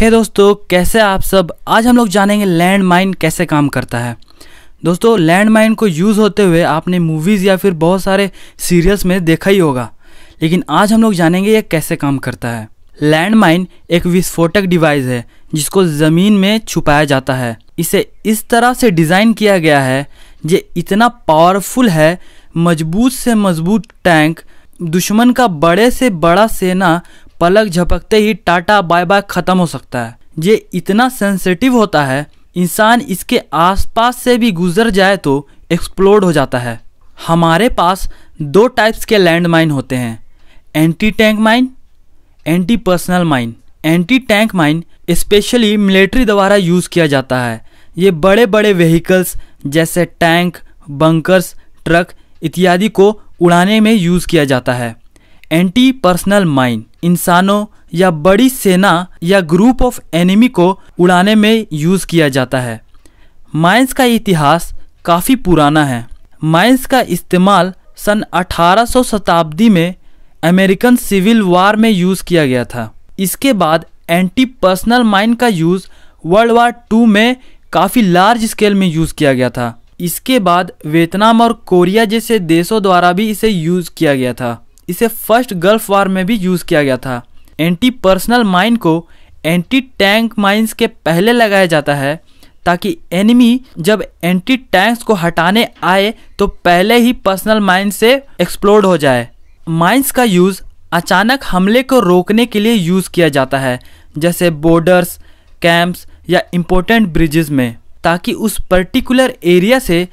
हे hey दोस्तों कैसे आप सब आज हम लोग जानेंगे लैंड माइन कैसे काम करता है दोस्तों लैंड माइन को यूज़ होते हुए आपने मूवीज़ या फिर बहुत सारे सीरियल्स में देखा ही होगा लेकिन आज हम लोग जानेंगे ये कैसे काम करता है लैंड माइन एक विस्फोटक डिवाइस है जिसको ज़मीन में छुपाया जाता है इसे इस तरह से डिज़ाइन किया गया है ये इतना पावरफुल है मजबूत से मजबूत टैंक दुश्मन का बड़े से बड़ा सेना पलक झपकते ही टाटा बाय बाय ख़त्म हो सकता है ये इतना सेंसिटिव होता है इंसान इसके आसपास से भी गुजर जाए तो एक्सप्लोड हो जाता है हमारे पास दो टाइप्स के लैंड माइन होते हैं anti tank mine anti personal mine anti tank mine specially military द्वारा यूज़ किया जाता है ये बड़े बड़े व्हीकल्स जैसे टैंक बंकर्स ट्रक इत्यादि को उड़ाने में यूज़ किया जाता है एंटी पर्सनल माइन इंसानों या बड़ी सेना या ग्रुप ऑफ एनिमी को उड़ाने में यूज़ किया जाता है माइंस का इतिहास काफ़ी पुराना है माइंस का इस्तेमाल सन 1800 शताब्दी में अमेरिकन सिविल वार में यूज़ किया गया था इसके बाद एंटी पर्सनल माइन का यूज़ वर्ल्ड वार टू में काफ़ी लार्ज स्केल में यूज़ किया गया था इसके बाद वियतनाम और कोरिया जैसे देशों द्वारा भी इसे यूज़ किया गया था इसे फर्स्ट गल्फ वार में भी यूज़ किया गया था एंटी पर्सनल माइन को एंटी टैंक माइंस के पहले लगाया जाता है ताकि एनिमी जब एंटी टैंक्स को हटाने आए तो पहले ही पर्सनल माइन से एक्सप्लोड हो जाए माइंस का यूज़ अचानक हमले को रोकने के लिए यूज़ किया जाता है जैसे बॉर्डर्स कैंप्स या इम्पोर्टेंट ब्रिजेस में ताकि उस पर्टिकुलर एरिया से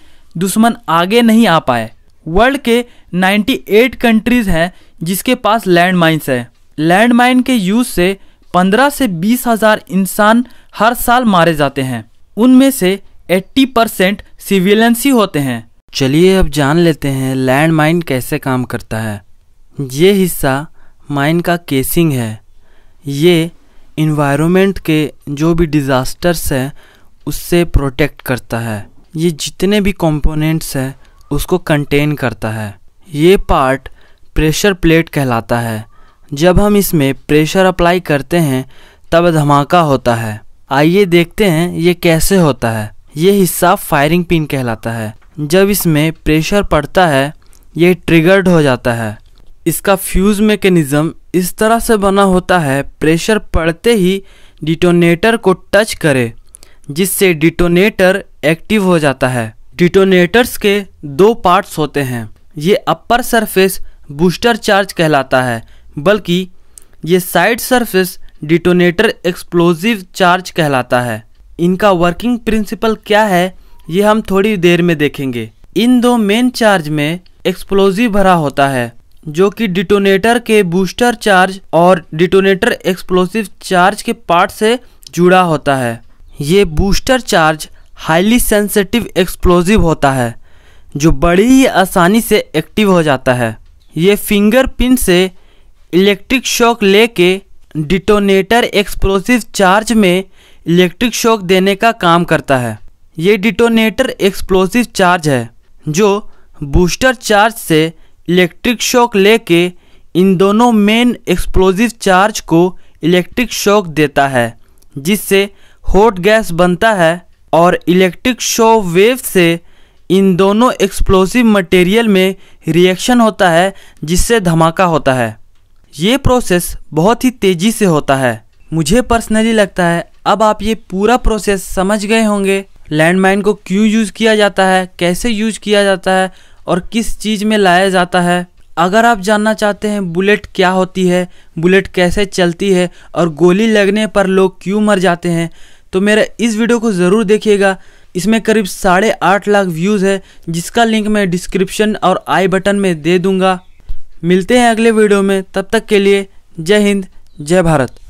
दुश्मन आगे नहीं आ पाए वर्ल्ड के 98 कंट्रीज़ हैं जिसके पास लैंड माइन्स है लैंड माइन के यूज़ से 15 से बीस हज़ार इंसान हर साल मारे जाते हैं उनमें से 80 परसेंट सिविलियंस ही होते हैं चलिए अब जान लेते हैं लैंड माइन कैसे काम करता है ये हिस्सा माइन का केसिंग है ये इन्वायरमेंट के जो भी डिज़ास्टर्स हैं उससे प्रोटेक्ट करता है ये जितने भी कंपोनेंट्स हैं उसको कंटेन करता है ये पार्ट प्रेशर प्लेट कहलाता है जब हम इसमें प्रेशर अप्लाई करते हैं तब धमाका होता है आइए देखते हैं ये कैसे होता है ये हिस्सा फायरिंग पिन कहलाता है जब इसमें प्रेशर पड़ता है ये ट्रिगर्ड हो जाता है इसका फ्यूज़ मेकेनिज़्म इस तरह से बना होता है प्रेशर पड़ते ही डिटोनेटर को टच करे जिससे डिटोनेटर एक्टिव हो जाता है डिटोनेटर्स के दो पार्ट्स होते हैं ये अपर सरफेस बूस्टर चार्ज कहलाता है बल्कि ये side surface detonator explosive charge कहलाता है इनका वर्किंग प्रिंसिपल क्या है ये हम थोड़ी देर में देखेंगे इन दो मेन चार्ज में एक्सप्लोजिव भरा होता है जो कि डिटोनेटर के बूस्टर चार्ज और डिटोनेटर एक्सप्लोसिव चार्ज के पार्ट से जुड़ा होता है ये booster charge highly sensitive explosive होता है जो बड़ी ही आसानी से एक्टिव हो जाता है ये फिंगर पिन से इलेक्ट्रिक शॉक लेके डिटोनेटर एक्सप्लोसिव चार्ज में इलेक्ट्रिक शॉक देने का काम करता है ये डिटोनेटर एक्सप्लोसिव चार्ज है जो बूस्टर चार्ज से इलेक्ट्रिक शॉक लेके इन दोनों मेन एक्सप्लोसिव चार्ज को इलेक्ट्रिक शॉक देता है जिससे हॉट गैस बनता है और इलेक्ट्रिक शो वेव से इन दोनों एक्सप्लोसिव मटेरियल में रिएक्शन होता है जिससे धमाका होता है ये प्रोसेस बहुत ही तेज़ी से होता है मुझे पर्सनली लगता है अब आप ये पूरा प्रोसेस समझ गए होंगे लैंडमाइन को क्यों यूज़ किया जाता है कैसे यूज किया जाता है और किस चीज़ में लाया जाता है अगर आप जानना चाहते हैं बुलेट क्या होती है बुलेट कैसे चलती है और गोली लगने पर लोग क्यों मर जाते हैं तो मेरा इस वीडियो को ज़रूर देखिएगा इसमें करीब साढ़े आठ लाख व्यूज़ है जिसका लिंक मैं डिस्क्रिप्शन और आई बटन में दे दूंगा मिलते हैं अगले वीडियो में तब तक के लिए जय हिंद जय भारत